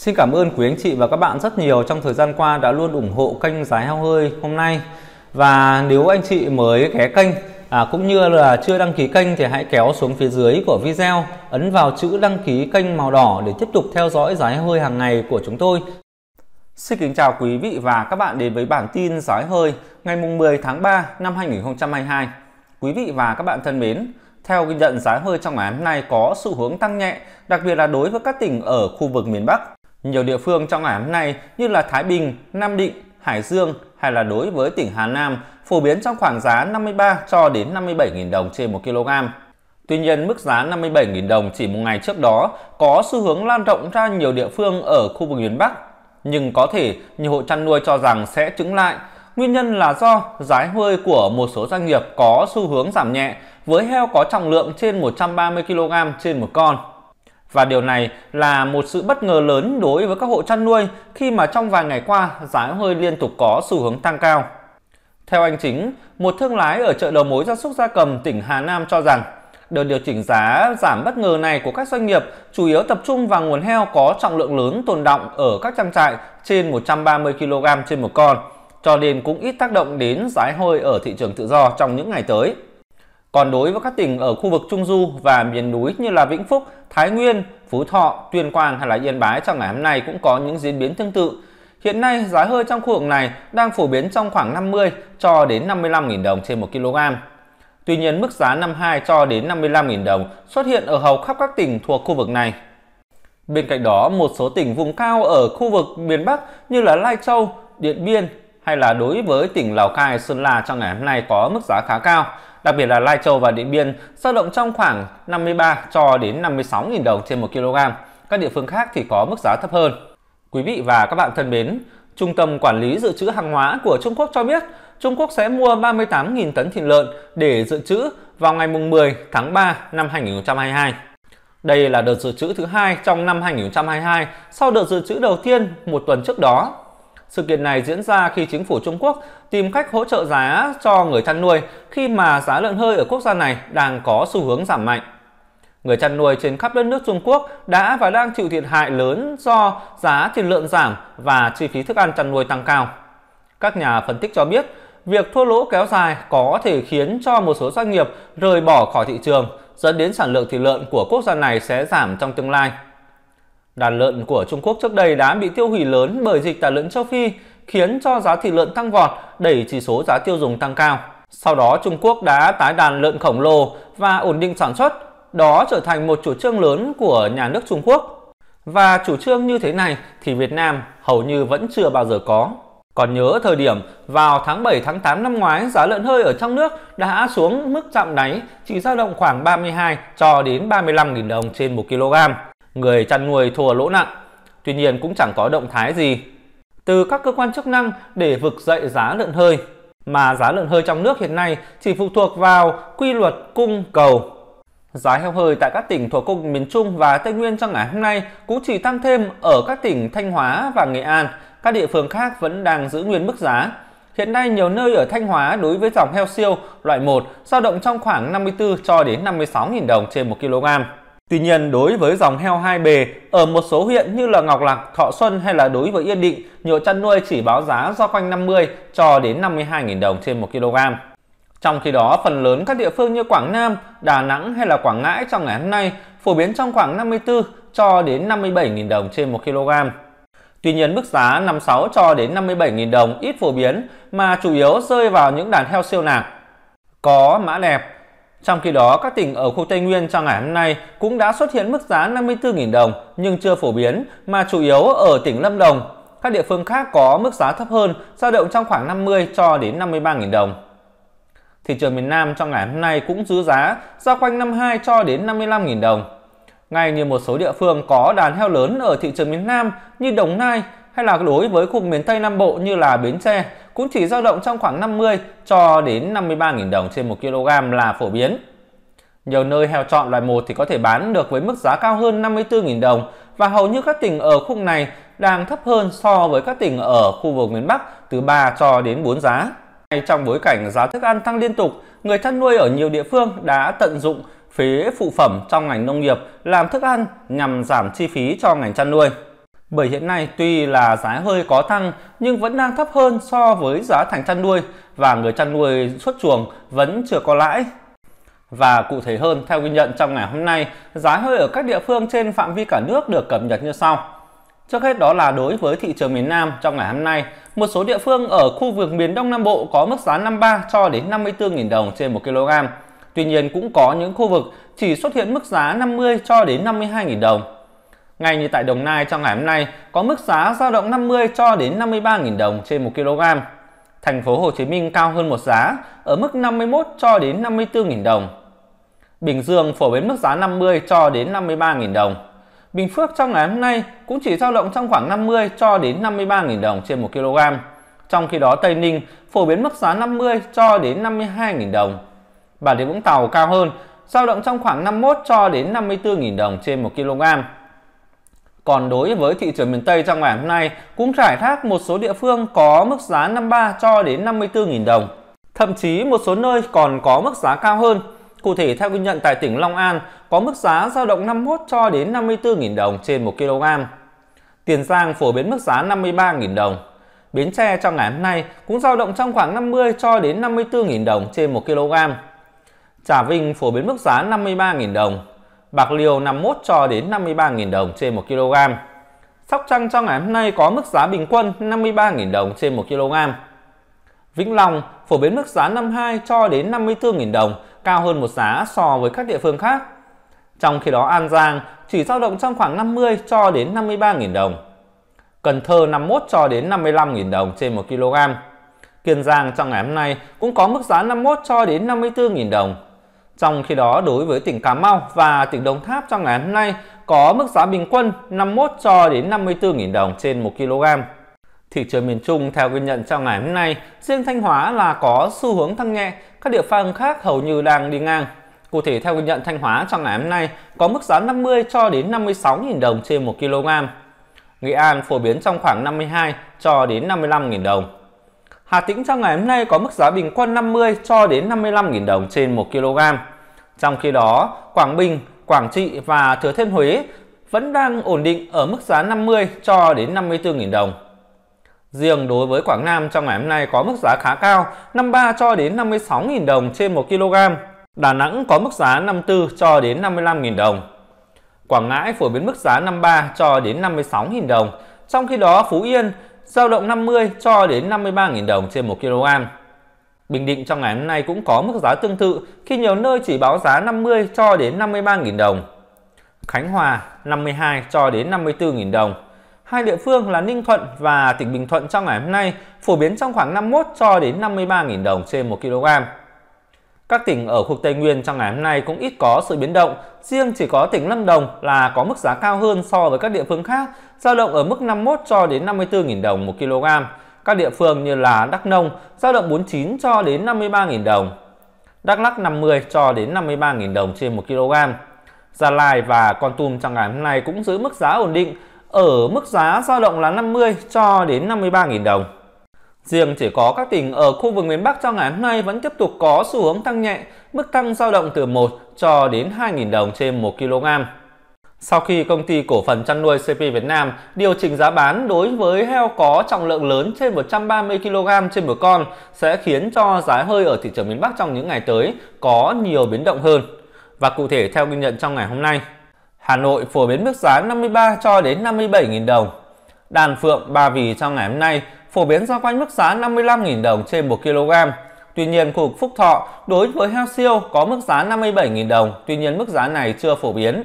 Xin cảm ơn quý anh chị và các bạn rất nhiều trong thời gian qua đã luôn ủng hộ kênh Giá Heo Hơi hôm nay. Và nếu anh chị mới ghé kênh à, cũng như là chưa đăng ký kênh thì hãy kéo xuống phía dưới của video, ấn vào chữ đăng ký kênh màu đỏ để tiếp tục theo dõi Giá Heo Hơi hàng ngày của chúng tôi. Xin kính chào quý vị và các bạn đến với bản tin Giá Hơi ngày mùng 10 tháng 3 năm 2022. Quý vị và các bạn thân mến, theo ghi nhận giá hơi trong ngày hôm nay có xu hướng tăng nhẹ, đặc biệt là đối với các tỉnh ở khu vực miền Bắc. Nhiều địa phương trong ngày hôm nay như là Thái Bình, Nam Định, Hải Dương hay là đối với tỉnh Hà Nam phổ biến trong khoảng giá 53 cho đến 57.000 đồng trên 1 kg. Tuy nhiên, mức giá 57.000 đồng chỉ một ngày trước đó có xu hướng lan rộng ra nhiều địa phương ở khu vực miền Bắc. Nhưng có thể nhiều hộ chăn nuôi cho rằng sẽ trứng lại. Nguyên nhân là do giá hơi của một số doanh nghiệp có xu hướng giảm nhẹ với heo có trọng lượng trên 130 kg trên một con. Và điều này là một sự bất ngờ lớn đối với các hộ chăn nuôi khi mà trong vài ngày qua giá hơi liên tục có xu hướng tăng cao. Theo anh Chính, một thương lái ở chợ đầu mối gia súc gia cầm tỉnh Hà Nam cho rằng, đợt điều chỉnh giá giảm bất ngờ này của các doanh nghiệp chủ yếu tập trung vào nguồn heo có trọng lượng lớn tồn động ở các trang trại trên 130 kg trên một con, cho nên cũng ít tác động đến giá hơi ở thị trường tự do trong những ngày tới. Còn đối với các tỉnh ở khu vực Trung Du và miền núi như là Vĩnh Phúc, Thái Nguyên, Phú Thọ, Tuyên Quang hay là Yên Bái trong ngày hôm nay cũng có những diễn biến tương tự. Hiện nay giá hơi trong khu vực này đang phổ biến trong khoảng 50 cho đến 55.000 đồng trên 1 kg. Tuy nhiên mức giá 52 cho đến 55.000 đồng xuất hiện ở hầu khắp các tỉnh thuộc khu vực này. Bên cạnh đó, một số tỉnh vùng cao ở khu vực miền Bắc như là Lai Châu, Điện Biên hay là đối với tỉnh Lào Cai, Sơn La trong ngày hôm nay có mức giá khá cao đặc biệt là Lai Châu và Điện Biên dao động trong khoảng 53 cho đến 56.000 đồng trên 1 kg. Các địa phương khác thì có mức giá thấp hơn. Quý vị và các bạn thân mến, Trung tâm Quản lý Dự trữ Hàng hóa của Trung Quốc cho biết Trung Quốc sẽ mua 38.000 tấn thịt lợn để dự trữ vào ngày 10 tháng 3 năm 2022. Đây là đợt dự trữ thứ hai trong năm 2022 sau đợt dự trữ đầu tiên một tuần trước đó sự kiện này diễn ra khi chính phủ Trung Quốc tìm cách hỗ trợ giá cho người chăn nuôi khi mà giá lợn hơi ở quốc gia này đang có xu hướng giảm mạnh. Người chăn nuôi trên khắp đất nước Trung Quốc đã và đang chịu thiệt hại lớn do giá thịt lợn giảm và chi phí thức ăn chăn nuôi tăng cao. Các nhà phân tích cho biết, việc thua lỗ kéo dài có thể khiến cho một số doanh nghiệp rời bỏ khỏi thị trường, dẫn đến sản lượng thịt lợn của quốc gia này sẽ giảm trong tương lai. Đàn lợn của Trung Quốc trước đây đã bị tiêu hủy lớn bởi dịch tả lợn châu Phi, khiến cho giá thịt lợn tăng vọt, đẩy chỉ số giá tiêu dùng tăng cao. Sau đó Trung Quốc đã tái đàn lợn khổng lồ và ổn định sản xuất, đó trở thành một chủ trương lớn của nhà nước Trung Quốc. Và chủ trương như thế này thì Việt Nam hầu như vẫn chưa bao giờ có. Còn nhớ thời điểm vào tháng 7 tháng 8 năm ngoái giá lợn hơi ở trong nước đã xuống mức chạm đáy chỉ dao động khoảng 32 cho đến 35.000 đồng trên 1 kg người chăn nuôi thua lỗ nặng. Tuy nhiên cũng chẳng có động thái gì từ các cơ quan chức năng để vực dậy giá lợn hơi, mà giá lợn hơi trong nước hiện nay chỉ phụ thuộc vào quy luật cung cầu. Giá heo hơi tại các tỉnh thuộc cùng miền Trung và Tây Nguyên trong ngày hôm nay cũng chỉ tăng thêm ở các tỉnh Thanh Hóa và Nghệ An. Các địa phương khác vẫn đang giữ nguyên mức giá. Hiện nay nhiều nơi ở Thanh Hóa đối với dòng heo siêu loại 1 dao động trong khoảng 54 cho đến 56.000 đồng trên 1 kg. Tuy nhiên, đối với dòng heo hai bề, ở một số huyện như là Ngọc Lặc, Thọ Xuân hay là đối với Yên Định, nhiều chăn nuôi chỉ báo giá do quanh 50 cho đến 52.000 đồng trên 1 kg. Trong khi đó, phần lớn các địa phương như Quảng Nam, Đà Nẵng hay là Quảng Ngãi trong ngày hôm nay phổ biến trong khoảng 54 cho đến 57.000 đồng trên 1 kg. Tuy nhiên mức giá 56 cho đến 57.000 đồng ít phổ biến mà chủ yếu rơi vào những đàn heo siêu nạc. Có mã đẹp, trong khi đó, các tỉnh ở khu Tây Nguyên trong ngày hôm nay cũng đã xuất hiện mức giá 54.000 đồng nhưng chưa phổ biến mà chủ yếu ở tỉnh Lâm Đồng. Các địa phương khác có mức giá thấp hơn, dao động trong khoảng 50 cho đến 53.000 đồng. Thị trường miền Nam trong ngày hôm nay cũng giữ giá giao quanh 52 cho đến 55.000 đồng. Ngay như một số địa phương có đàn heo lớn ở thị trường miền Nam như Đồng Nai, hay là đối với khu miền Tây Nam Bộ như là Bến Tre cũng chỉ dao động trong khoảng 50 cho đến 53.000 đồng trên 1 kg là phổ biến. Nhiều nơi heo chọn loại 1 thì có thể bán được với mức giá cao hơn 54.000 đồng và hầu như các tỉnh ở khung này đang thấp hơn so với các tỉnh ở khu vực miền Bắc từ 3 cho đến 4 giá. Trong bối cảnh giá thức ăn tăng liên tục, người chăn nuôi ở nhiều địa phương đã tận dụng phế phụ phẩm trong ngành nông nghiệp làm thức ăn nhằm giảm chi phí cho ngành chăn nuôi. Bởi hiện nay tuy là giá hơi có tăng nhưng vẫn đang thấp hơn so với giá thành chăn nuôi và người chăn nuôi xuất chuồng vẫn chưa có lãi. Và cụ thể hơn theo ghi nhận trong ngày hôm nay, giá hơi ở các địa phương trên phạm vi cả nước được cập nhật như sau. Trước hết đó là đối với thị trường miền Nam trong ngày hôm nay, một số địa phương ở khu vực miền Đông Nam Bộ có mức giá 53 cho đến 54.000 đồng trên 1 kg. Tuy nhiên cũng có những khu vực chỉ xuất hiện mức giá 50 cho đến 52.000 đồng ngay như tại Đồng Nai trong ngày hôm nay có mức giá dao động 50 cho đến 53.000 đồng trên 1 kg. Thành phố Hồ Chí Minh cao hơn một giá ở mức 51 cho đến 54.000 đồng. Bình Dương phổ biến mức giá 50 cho đến 53.000 đồng. Bình Phước trong ngày hôm nay cũng chỉ dao động trong khoảng 50 cho đến 53.000 đồng trên 1 kg. Trong khi đó Tây Ninh phổ biến mức giá 50 cho đến 52.000 đồng. Bà Rịa Vũng Tàu cao hơn, dao động trong khoảng 51 cho đến 54.000 đồng trên 1 kg. Còn đối với thị trường miền Tây trong ngày hôm nay cũng trải thác một số địa phương có mức giá 53 cho đến 54.000 đồng. Thậm chí một số nơi còn có mức giá cao hơn. Cụ thể theo ghi nhận tại tỉnh Long An có mức giá dao động 51 cho đến 54.000 đồng trên 1 kg. Tiền Giang phổ biến mức giá 53.000 đồng. Bến Tre trong ngày hôm nay cũng dao động trong khoảng 50 cho đến 54.000 đồng trên 1 kg. Trà Vinh phổ biến mức giá 53.000 đồng. Bạc liêu 51 cho đến 53.000 đồng trên 1 kg. Sóc Trăng trong ngày hôm nay có mức giá bình quân 53.000 đồng trên 1 kg. Vĩnh Long phổ biến mức giá 52 cho đến 54.000 đồng, cao hơn một giá so với các địa phương khác. Trong khi đó An Giang chỉ dao động trong khoảng 50 cho đến 53.000 đồng. Cần Thơ 51 cho đến 55.000 đồng trên 1 kg. Kiên Giang trong ngày hôm nay cũng có mức giá 51 cho đến 54.000 đồng, trong khi đó đối với tỉnh Cà Mau và tỉnh Đồng Tháp trong ngày hôm nay có mức giá bình quân 51 cho đến 54.000 đồng trên 1 kg. Thị trường miền Trung theo ghi nhận trong ngày hôm nay, riêng Thanh Hóa là có xu hướng tăng nhẹ, các địa phương khác hầu như đang đi ngang. Cụ thể theo ghi nhận Thanh Hóa trong ngày hôm nay có mức giá 50 cho đến 56.000 đồng trên 1 kg. Nghệ An phổ biến trong khoảng 52 cho đến 55.000 đồng. Hà Tĩnh trong ngày hôm nay có mức giá bình quân 50 cho đến 55.000 đồng trên 1 kg. Trong khi đó, Quảng Bình, Quảng Trị và Thừa Thiên Huế vẫn đang ổn định ở mức giá 50 cho đến 54.000 đồng. Riêng đối với Quảng Nam trong ngày hôm nay có mức giá khá cao, 53 cho đến 56.000 đồng trên 1 kg. Đà Nẵng có mức giá 54 cho đến 55.000 đồng. Quảng Ngãi phổ biến mức giá 53 cho đến 56.000 đồng, trong khi đó Phú Yên giao động 50 cho đến 53.000 đồng trên 1 kg. Bình Định trong ngày hôm nay cũng có mức giá tương tự khi nhiều nơi chỉ báo giá 50 cho đến 53.000 đồng. Khánh Hòa 52 cho đến 54.000 đồng. Hai địa phương là Ninh Thuận và tỉnh Bình Thuận trong ngày hôm nay phổ biến trong khoảng 51 cho đến 53.000 đồng trên 1 kg. Các tỉnh ở khu Tây Nguyên trong ngày hôm nay cũng ít có sự biến động, riêng chỉ có tỉnh Lâm Đồng là có mức giá cao hơn so với các địa phương khác, dao động ở mức 51 cho đến 54.000 đồng 1 kg các địa phương như là Đắk Nông giao động 49 cho đến 53.000 đồng, Đắk Lắk 50 cho đến 53.000 đồng trên 1 kg. Gia Lai và Con Tum trong ngày hôm nay cũng giữ mức giá ổn định ở mức giá giao động là 50 cho đến 53.000 đồng. Riêng chỉ có các tỉnh ở khu vực miền Bắc trong ngày hôm nay vẫn tiếp tục có xu hướng tăng nhẹ, mức tăng giao động từ 1 cho đến 2.000 đồng trên 1 kg. Sau khi công ty cổ phần chăn nuôi CP Việt Nam điều chỉnh giá bán đối với heo có trọng lượng lớn trên 130 kg trên một con sẽ khiến cho giá hơi ở thị trường miền Bắc trong những ngày tới có nhiều biến động hơn. Và cụ thể theo ghi nhận trong ngày hôm nay, Hà Nội phổ biến mức giá 53 cho đến 57.000 đồng. Đàn Phượng, Ba Vì trong ngày hôm nay phổ biến ra quanh mức giá 55.000 đồng trên 1 kg. Tuy nhiên, khu vực Phúc Thọ đối với heo siêu có mức giá 57.000 đồng, tuy nhiên mức giá này chưa phổ biến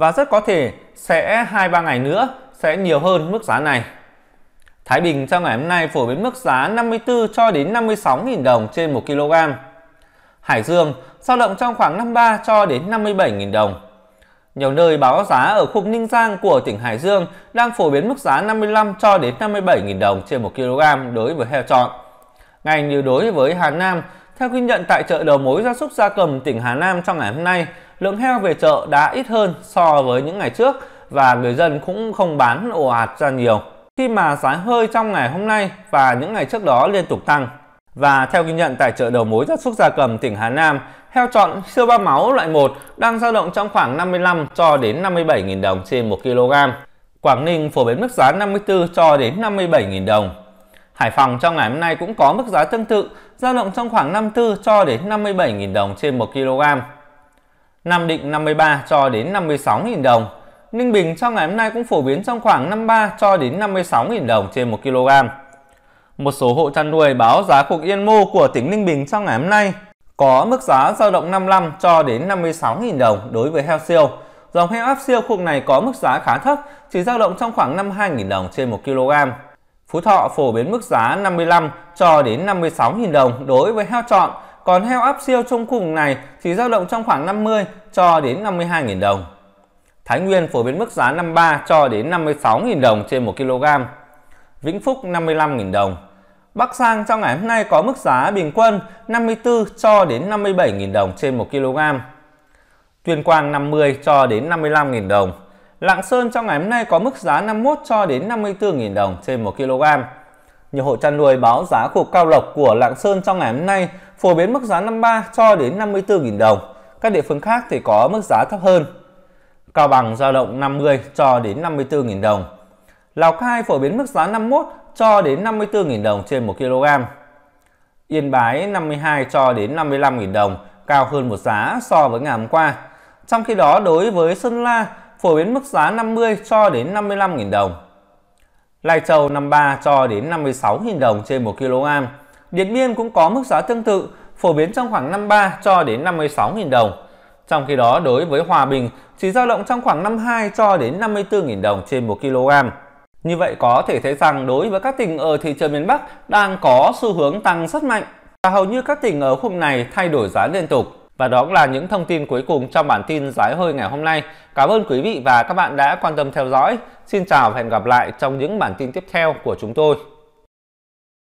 và rất có thể sẽ 2-3 ngày nữa sẽ nhiều hơn mức giá này. Thái Bình trong ngày hôm nay phổ biến mức giá 54 cho đến 56.000 đồng trên 1 kg. Hải Dương dao động trong khoảng 53 cho đến 57.000 đồng. Nhiều nơi báo giá ở khu Ninh Giang của tỉnh Hải Dương đang phổ biến mức giá 55 cho đến 57.000 đồng trên 1 kg đối với heo chọn. Ngành như đối với Hà Nam, theo ghi nhận tại chợ đầu mối gia súc gia cầm tỉnh Hà Nam trong ngày hôm nay, lượng heo về chợ đã ít hơn so với những ngày trước và người dân cũng không bán ồ ạt ra nhiều khi mà giá hơi trong ngày hôm nay và những ngày trước đó liên tục tăng. Và theo ghi nhận tại chợ đầu mối gia súc gia cầm tỉnh Hà Nam, heo chọn siêu ba máu loại 1 đang dao động trong khoảng 55 cho đến 57.000 đồng trên 1 kg. Quảng Ninh phổ biến mức giá 54 cho đến 57.000 đồng. Hải Phòng trong ngày hôm nay cũng có mức giá tương tự, dao động trong khoảng 54 cho đến 57.000 đồng trên 1 kg. Nam Định 53 cho đến 56.000 đồng. Ninh Bình trong ngày hôm nay cũng phổ biến trong khoảng 53 cho đến 56.000 đồng trên 1 kg. Một số hộ chăn nuôi báo giá cuộc yên mô của tỉnh Ninh Bình trong ngày hôm nay có mức giá dao động 55 cho đến 56.000 đồng đối với heo siêu. Dòng heo áp siêu khu này có mức giá khá thấp, chỉ dao động trong khoảng 52.000 đồng trên 1 kg. Phú Thọ phổ biến mức giá 55 cho đến 56.000 đồng đối với heo trọn, còn heo áp siêu trong khu vực này thì dao động trong khoảng 50 cho đến 52.000 đồng. Thái Nguyên phổ biến mức giá 53 cho đến 56.000 đồng trên 1 kg. Vĩnh Phúc 55.000 đồng. Bắc Giang trong ngày hôm nay có mức giá bình quân 54 cho đến 57.000 đồng trên 1 kg. Tuyên Quang 50 cho đến 55.000 đồng. Lạng Sơn trong ngày hôm nay có mức giá 51 cho đến 54.000 đồng trên 1 kg. Nhiều hộ chăn nuôi báo giá cục cao lộc của Lạng Sơn trong ngày hôm nay phổ biến mức giá 53 cho đến 54.000 đồng. Các địa phương khác thì có mức giá thấp hơn. Cao Bằng dao động 50 cho đến 54.000 đồng. Lào Cai phổ biến mức giá 51 cho đến 54.000 đồng trên 1 kg. Yên Bái 52 cho đến 55.000 đồng, cao hơn một giá so với ngày hôm qua. Trong khi đó đối với Sơn La phổ biến mức giá 50 cho đến 55.000 đồng. Lai Châu 53 cho đến 56.000 đồng trên 1 kg. Điện Biên cũng có mức giá tương tự, phổ biến trong khoảng 53 cho đến 56.000 đồng. Trong khi đó, đối với Hòa Bình, chỉ dao động trong khoảng 52 cho đến 54.000 đồng trên 1 kg. Như vậy có thể thấy rằng đối với các tỉnh ở thị trường miền Bắc đang có xu hướng tăng rất mạnh và hầu như các tỉnh ở khu vực này thay đổi giá liên tục. Và đó cũng là những thông tin cuối cùng trong bản tin giá hơi ngày hôm nay. Cảm ơn quý vị và các bạn đã quan tâm theo dõi. Xin chào và hẹn gặp lại trong những bản tin tiếp theo của chúng tôi.